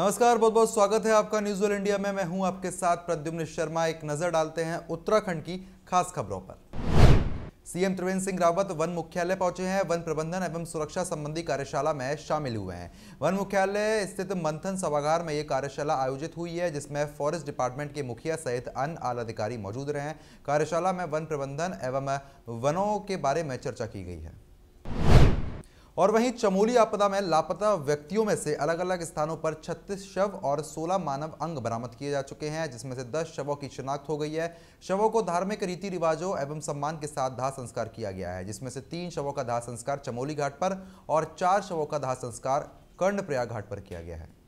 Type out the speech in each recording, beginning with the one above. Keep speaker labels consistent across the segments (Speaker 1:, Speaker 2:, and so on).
Speaker 1: नमस्कार बहुत बहुत स्वागत है आपका न्यूज इंडिया में मैं हूं आपके साथ प्रद्युम्न शर्मा एक नजर डालते हैं उत्तराखंड की खास खबरों पर सीएम त्रिवेंद्र सिंह रावत वन मुख्यालय पहुंचे हैं वन प्रबंधन एवं सुरक्षा संबंधी कार्यशाला में शामिल हुए हैं वन मुख्यालय स्थित मंथन सभागार में ये कार्यशाला आयोजित हुई है जिसमें फॉरेस्ट डिपार्टमेंट के मुखिया सहित अन्य आला अधिकारी मौजूद रहे हैं कार्यशाला में वन प्रबंधन एवं वनों के बारे में चर्चा की गई है और वहीं चमोली आपदा में लापता व्यक्तियों में से अलग अलग स्थानों पर 36 शव और 16 मानव अंग बरामद किए जा चुके हैं जिसमें से 10 शवों की शिनाख्त हो गई है शवों को धार्मिक रीति रिवाजों एवं सम्मान के साथ दाह संस्कार किया गया है जिसमें से तीन शवों का दाह संस्कार चमोली घाट पर और चार शवों का दाह संस्कार कर्णप्रयाग घाट पर किया गया है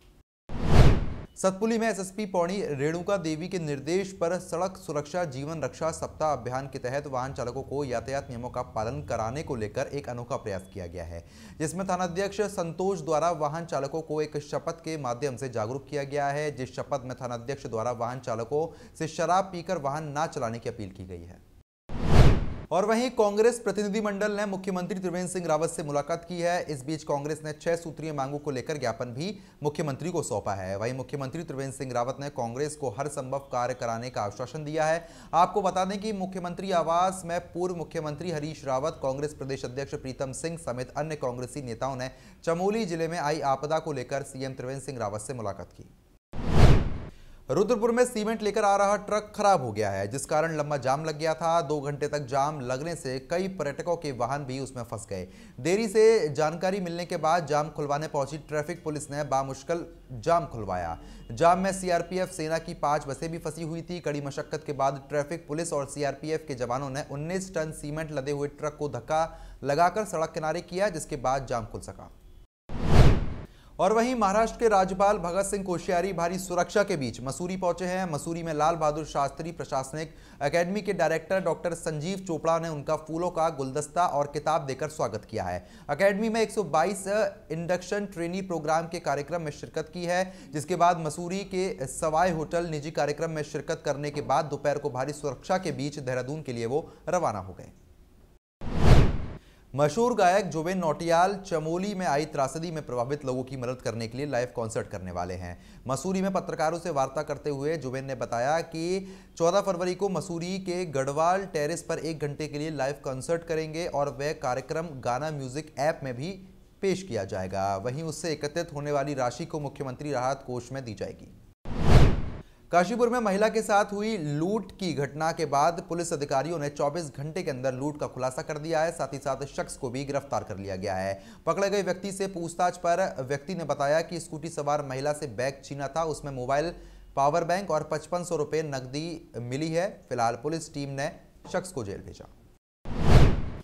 Speaker 1: सतपुली में एसएसपी पौणी रेणुका देवी के निर्देश पर सड़क सुरक्षा जीवन रक्षा सप्ताह अभियान के तहत वाहन चालकों को यातायात नियमों का पालन कराने को लेकर एक अनोखा प्रयास किया गया है जिसमें थानाध्यक्ष संतोष द्वारा वाहन चालकों को एक शपथ के माध्यम से जागरूक किया गया है जिस शपथ में थानाध्यक्ष द्वारा वाहन चालकों से शराब पीकर वाहन न चलाने की अपील की गई है और वहीं कांग्रेस प्रतिनिधिमंडल ने मुख्यमंत्री त्रिवेंद्र सिंह रावत से मुलाकात की है इस बीच कांग्रेस ने छह सूत्रीय मांगों को लेकर ज्ञापन भी मुख्यमंत्री को सौंपा है वहीं मुख्यमंत्री त्रिवेंद्र सिंह रावत ने कांग्रेस को हर संभव कार्य कराने का आश्वासन दिया है आपको बता दें कि मुख्यमंत्री आवास में पूर्व मुख्यमंत्री हरीश रावत कांग्रेस प्रदेश अध्यक्ष प्रीतम सिंह समेत अन्य कांग्रेसी नेताओं ने चमोली जिले में आई आपदा को लेकर सीएम त्रिवेंद्र सिंह रावत से मुलाकात की रुद्रपुर में सीमेंट लेकर आ रहा ट्रक खराब हो गया है जिस कारण लंबा जाम लग गया था दो घंटे तक जाम लगने से कई पर्यटकों के वाहन भी उसमें फंस गए देरी से जानकारी मिलने के बाद जाम खुलवाने पहुंची ट्रैफिक पुलिस ने बामुश्किल जाम खुलवाया जाम में सीआरपीएफ सेना की पांच बसें भी फंसी हुई थी कड़ी मशक्कत के बाद ट्रैफिक पुलिस और सीआरपीएफ के जवानों ने उन्नीस टन सीमेंट लदे हुए ट्रक को धक्का लगाकर सड़क किनारे किया जिसके बाद जाम खुल सका और वहीं महाराष्ट्र के राज्यपाल भगत सिंह कोश्यारी भारी सुरक्षा के बीच मसूरी पहुंचे हैं मसूरी में लाल बहादुर शास्त्री प्रशासनिक एकेडमी के डायरेक्टर डॉक्टर संजीव चोपड़ा ने उनका फूलों का गुलदस्ता और किताब देकर स्वागत किया है अकेडमी में 122 इंडक्शन ट्रेनी प्रोग्राम के कार्यक्रम में शिरकत की है जिसके बाद मसूरी के सवाई होटल निजी कार्यक्रम में शिरकत करने के बाद दोपहर को भारी सुरक्षा के बीच देहरादून के लिए वो रवाना हो गए मशहूर गायक जुबेन नोटियाल चमोली में आई त्रासदी में प्रभावित लोगों की मदद करने के लिए लाइव कॉन्सर्ट करने वाले हैं मसूरी में पत्रकारों से वार्ता करते हुए जुबेन ने बताया कि 14 फरवरी को मसूरी के गढ़वाल टेरेस पर एक घंटे के लिए लाइव कॉन्सर्ट करेंगे और वह कार्यक्रम गाना म्यूजिक ऐप में भी पेश किया जाएगा वहीं उससे एकत्रित होने वाली राशि को मुख्यमंत्री राहत कोष में दी जाएगी काशीपुर में महिला के साथ हुई लूट की घटना के बाद पुलिस अधिकारियों ने 24 घंटे के अंदर लूट का खुलासा कर दिया है साथ ही साथ शख्स को भी गिरफ्तार कर लिया गया है पकड़े गए व्यक्ति से पूछताछ पर व्यक्ति ने बताया कि स्कूटी सवार महिला से बैग छीना था उसमें मोबाइल पावर बैंक और पचपन सौ नकदी मिली है फिलहाल पुलिस टीम ने शख्स को जेल भेजा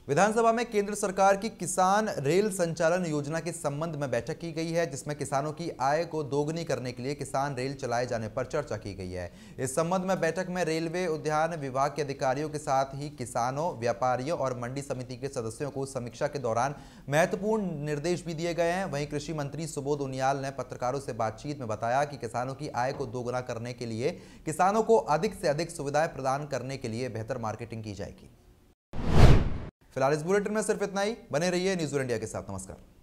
Speaker 1: विधानसभा में केंद्र सरकार की किसान रेल संचालन योजना के संबंध में बैठक की गई है जिसमें किसानों की आय को दोगुनी करने के लिए किसान रेल चलाए जाने पर चर्चा की गई है इस संबंध में बैठक में रेलवे उद्यान विभाग के अधिकारियों के साथ ही किसानों व्यापारियों और मंडी समिति के सदस्यों को समीक्षा के दौरान महत्वपूर्ण निर्देश भी दिए गए हैं वहीं कृषि मंत्री सुबोध उनियाल ने पत्रकारों से बातचीत में बताया कि किसानों की आय को दोगुना करने के लिए किसानों को अधिक से अधिक सुविधाएं प्रदान करने के लिए बेहतर मार्केटिंग की जाएगी फिलहाल इस बुलेटिन में सिर्फ इतना ही बने रहिए न्यूज इंडिया के साथ नमस्कार